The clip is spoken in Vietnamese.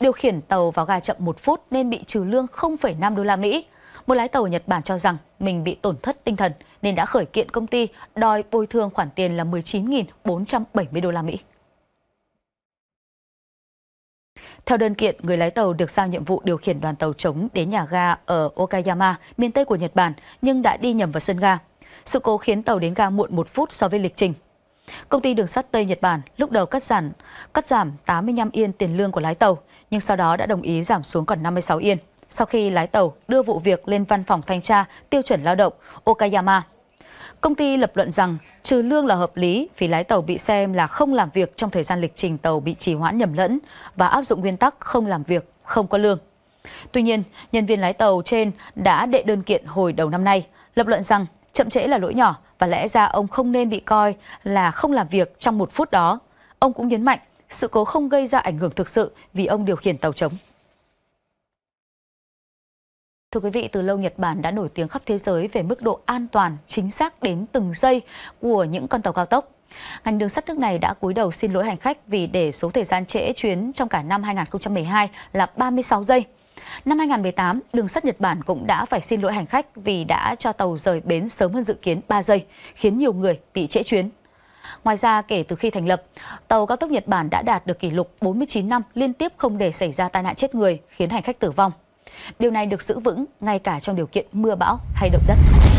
điều khiển tàu vào ga chậm 1 phút nên bị trừ lương 0,5 đô la Mỹ. Một lái tàu ở Nhật Bản cho rằng mình bị tổn thất tinh thần nên đã khởi kiện công ty đòi bồi thường khoản tiền là 19.470 đô la Mỹ. Theo đơn kiện, người lái tàu được giao nhiệm vụ điều khiển đoàn tàu chống đến nhà ga ở Okayama, miền Tây của Nhật Bản, nhưng đã đi nhầm vào sân ga. Sự cố khiến tàu đến ga muộn một phút so với lịch trình. Công ty đường sắt Tây Nhật Bản lúc đầu cắt giảm, cắt giảm 85 yên tiền lương của lái tàu, nhưng sau đó đã đồng ý giảm xuống còn 56 yên. Sau khi lái tàu đưa vụ việc lên văn phòng thanh tra tiêu chuẩn lao động Okayama, công ty lập luận rằng trừ lương là hợp lý vì lái tàu bị xem là không làm việc trong thời gian lịch trình tàu bị trì hoãn nhầm lẫn và áp dụng nguyên tắc không làm việc, không có lương. Tuy nhiên, nhân viên lái tàu trên đã đệ đơn kiện hồi đầu năm nay, lập luận rằng Chậm trễ là lỗi nhỏ và lẽ ra ông không nên bị coi là không làm việc trong một phút đó. Ông cũng nhấn mạnh sự cố không gây ra ảnh hưởng thực sự vì ông điều khiển tàu chống. Thưa quý vị, từ lâu Nhật Bản đã nổi tiếng khắp thế giới về mức độ an toàn, chính xác đến từng giây của những con tàu cao tốc. Ngành đường sắt nước này đã cúi đầu xin lỗi hành khách vì để số thời gian trễ chuyến trong cả năm 2012 là 36 giây. Năm 2018, đường sắt Nhật Bản cũng đã phải xin lỗi hành khách vì đã cho tàu rời bến sớm hơn dự kiến 3 giây, khiến nhiều người bị trễ chuyến. Ngoài ra, kể từ khi thành lập, tàu cao tốc Nhật Bản đã đạt được kỷ lục 49 năm liên tiếp không để xảy ra tai nạn chết người, khiến hành khách tử vong. Điều này được giữ vững ngay cả trong điều kiện mưa bão hay động đất.